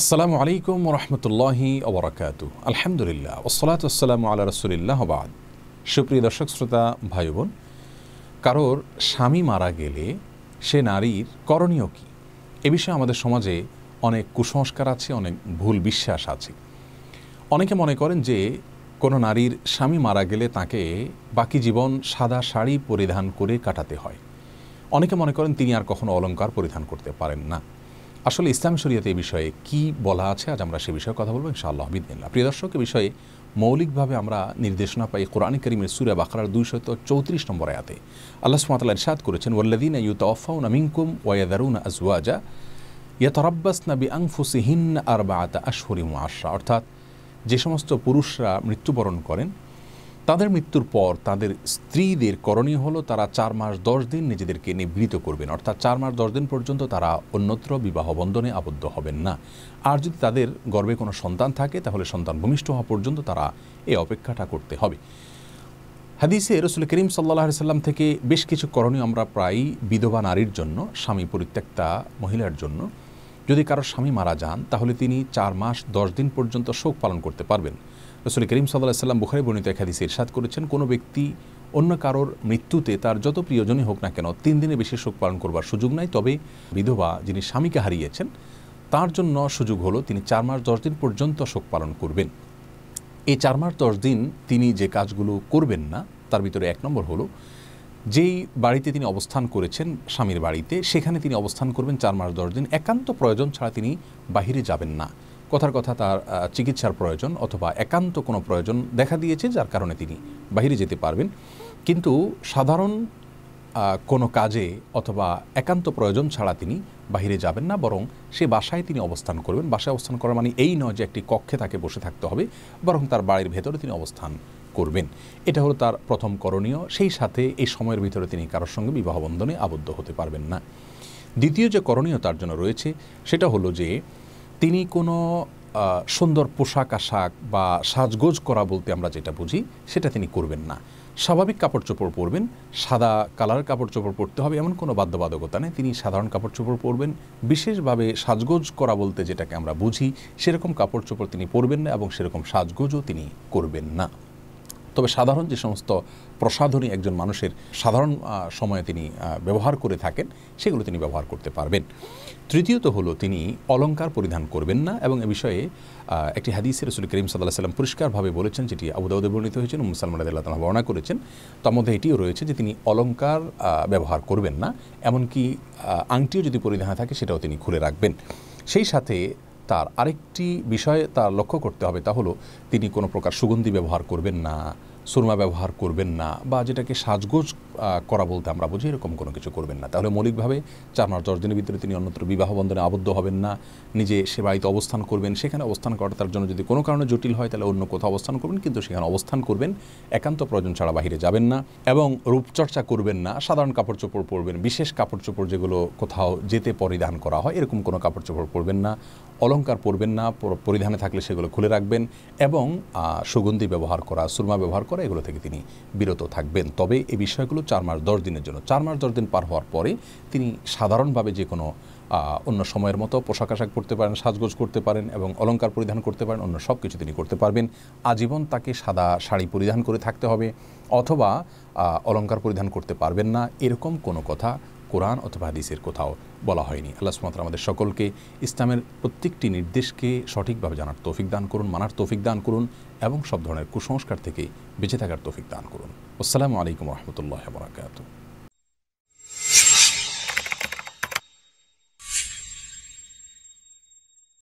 আসসালামু আলাইকুম রহমতুল্লাহি ওবরাকাত আলহামদুলিল্লাহ ওসলাত আসসালামু আল্লাহ রসুলিল্লাহ বাদ সুপ্রিয় দর্শক শ্রোতা ভাই বোন কারোর স্বামী মারা গেলে সে নারীর করণীয় কী এ বিষয়ে আমাদের সমাজে অনেক কুসংস্কার আছে অনেক ভুল বিশ্বাস আছে অনেকে মনে করেন যে কোনো নারীর স্বামী মারা গেলে তাকে বাকি জীবন সাদা শাড়ি পরিধান করে কাটাতে হয় অনেকে মনে করেন তিনি আর কখনো অলঙ্কার পরিধান করতে পারেন না আসলে ইসলাম শরিয়াতে এই বিষয়ে কি বলা আছে আজ আমরা সে বিষয়ে কথা বলবো ইনশাআল্লাহ বিদিনা প্রিয় দর্শক এ বিষয়ে মৌলিকভাবে আমরা নির্দেশনা পাই কোরআন করিমের সুরা বাকরার দুইশত চৌত্রিশ নম্বর আয়াতে আল্লাহ সুমাতাল্লাহ ইরশাদ করেছেন ওয়াল্লাদিন ইউতাউফাউন মিনকুম ওয়াদারুন আজওয়াজা ইয়াতরাব্বাস নাবি আংফুসিহিন আর বা আতা আশহরি মুআশরা অর্থাৎ যে সমস্ত পুরুষরা মৃত্যুবরণ করেন তাদের মৃত্যুর পর তাদের স্ত্রীদের করণীয় হলো তারা চার মাস দশ দিন নিজেদেরকে নিবৃত করবেন অর্থাৎ চার মাস দশ দিন পর্যন্ত তারা অন্যত্র বিবাহ বন্ধনে আবদ্ধ হবেন না আর যদি তাদের গর্বে কোনো সন্তান থাকে তাহলে সন্তান ভূমিষ্ঠ হওয়া পর্যন্ত তারা এ অপেক্ষাটা করতে হবে হাদিসে রসুল করিম সাল্লাহ সাল্লাম থেকে বেশ কিছু করণীয় আমরা প্রায়ই বিধবা নারীর জন্য স্বামী পরিত্যক্তা মহিলার জন্য যদি কারো স্বামী মারা যান তাহলে তিনি চার মাস দশ দিন পর্যন্ত শোক পালন করতে পারবেন রসুল করিম সাল্লাহ সাল্লাম বুখারি বর্ণিত এক হাদিসে ইরশাদ করেছেন কোনো ব্যক্তি অন্য কারোর মৃত্যুতে তার যত প্রিয়জনই হোক না কেন তিন দিনে বেশি শোক পালন করবার সুযোগ নাই তবে বিধবা যিনি স্বামীকে হারিয়েছেন তার জন্য সুযোগ হলো তিনি চার মাস দশ দিন পর্যন্ত শোক পালন করবেন এই চার মাস দশ দিন তিনি যে কাজগুলো করবেন না তার ভিতরে এক নম্বর হলো যেই বাড়িতে তিনি অবস্থান করেছেন স্বামীর বাড়িতে সেখানে তিনি অবস্থান করবেন চার মাস দশ দিন একান্ত প্রয়োজন ছাড়া তিনি বাহিরে যাবেন না কথার কথা তার চিকিৎসার প্রয়োজন অথবা একান্ত কোনো প্রয়োজন দেখা দিয়েছে যার কারণে তিনি বাহিরে যেতে পারবেন কিন্তু সাধারণ কোনো কাজে অথবা একান্ত প্রয়োজন ছাড়া তিনি বাহিরে যাবেন না বরং সে বাসায় তিনি অবস্থান করবেন বাসায় অবস্থান করার মানে এই নয় যে একটি কক্ষে তাকে বসে থাকতে হবে বরং তার বাড়ির ভেতরে তিনি অবস্থান করবেন এটা হলো তার প্রথম করণীয় সেই সাথে এই সময়ের ভিতরে তিনি কারোর সঙ্গে বিবাহবন্ধনে আবদ্ধ হতে পারবেন না দ্বিতীয় যে করণীয় তার জন্য রয়েছে সেটা হলো যে তিনি কোনো সুন্দর পোশাক আশাক বা সাজগোজ করা বলতে আমরা যেটা বুঝি সেটা তিনি করবেন না স্বাভাবিক কাপড় চোপড় পরবেন সাদা কালার কাপড় চোপড় পরতে হবে এমন কোনো বাধ্যবাধকতা নেই তিনি সাধারণ কাপড় চোপড় পরবেন বিশেষভাবে সাজগোজ করা বলতে যেটাকে আমরা বুঝি সেরকম কাপড় চোপড় তিনি পরবেন না এবং সেরকম সাজগোজও তিনি করবেন না তবে সাধারণ যে সমস্ত প্রসাধনী একজন মানুষের সাধারণ সময়ে তিনি ব্যবহার করে থাকেন সেগুলো তিনি ব্যবহার করতে পারবেন তৃতীয়ত হলো তিনি অলঙ্কার পরিধান করবেন না এবং এ বিষয়ে একটি হাদিসের রসুল করিম সাল্লাহ সাল্লাম পরিষ্কারভাবে বলেছেন যেটি আবুদাউদে বর্ণিত হয়েছেন মুসলমান আদাল্লাহ তালা বর্ণনা করেছেন তার মধ্যে এটিও রয়েছে যে তিনি অলঙ্কার ব্যবহার করবেন না এমনকি আংটিও যদি পরিধান থাকে সেটাও তিনি খুলে রাখবেন সেই সাথে তার আরেকটি বিষয়ে তার লক্ষ্য করতে হবে তা হলো তিনি কোনো প্রকার সুগন্ধি ব্যবহার করবেন না সুরমা ব্যবহার করবেন না বা যেটাকে সাজগোজ করা বলতে আমরা বুঝি এরকম কোনো কিছু করবেন না তাহলে মৌলিকভাবে চার মাস দশ দিনের ভিতরে তিনি অন্যত্র বিবাহ বন্ধনে আবদ্ধ হবেন না নিজে সে বাড়িতে অবস্থান করবেন সেখানে অবস্থান করা তার জন্য যদি কোনো কারণে জটিল হয় তাহলে অন্য কোথাও অবস্থান করবেন কিন্তু সেখানে অবস্থান করবেন একান্ত প্রয়োজন ছাড়া বাহিরে যাবেন না এবং রূপচর্চা করবেন না সাধারণ কাপড় চোপড় পরবেন বিশেষ কাপড় চোপড় যেগুলো কোথাও যেতে পরিধান করা হয় এরকম কোনো কাপড় চোপড় পরবেন না অলঙ্কার পরবেন না পরিধানে থাকলে সেগুলো খুলে রাখবেন এবং সুগন্ধি ব্যবহার করা সুরমা ব্যবহার করা এগুলো থেকে তিনি বিরত থাকবেন তবে এই বিষয়গুলো চার মাস দশ দিনের জন্য চার মাস দশ দিন পার হওয়ার পরে তিনি সাধারণভাবে যে কোনো অন্য সময়ের মতো পোশাক আশাক করতে পারেন সাজগোজ করতে পারেন এবং অলঙ্কার পরিধান করতে পারেন অন্য সব কিছু তিনি করতে পারবেন আজীবন তাকে সাদা শাড়ি পরিধান করে থাকতে হবে অথবা অলঙ্কার পরিধান করতে পারবেন না এরকম কোনো কথা কোরআন অথবা হাদিসের কোথাও বলা হয়নি আল্লাহ সুমাত আমাদের সকলকে ইসলামের প্রত্যেকটি নির্দেশকে সঠিকভাবে জানার তৌফিক দান করুন মানার তৌফিক দান করুন এবং সব ধরনের কুসংস্কার থেকে বেঁচে থাকার তৌফিক দান করুন আসসালামু আলাইকুম রহমতুল্লাহ বরাকাতু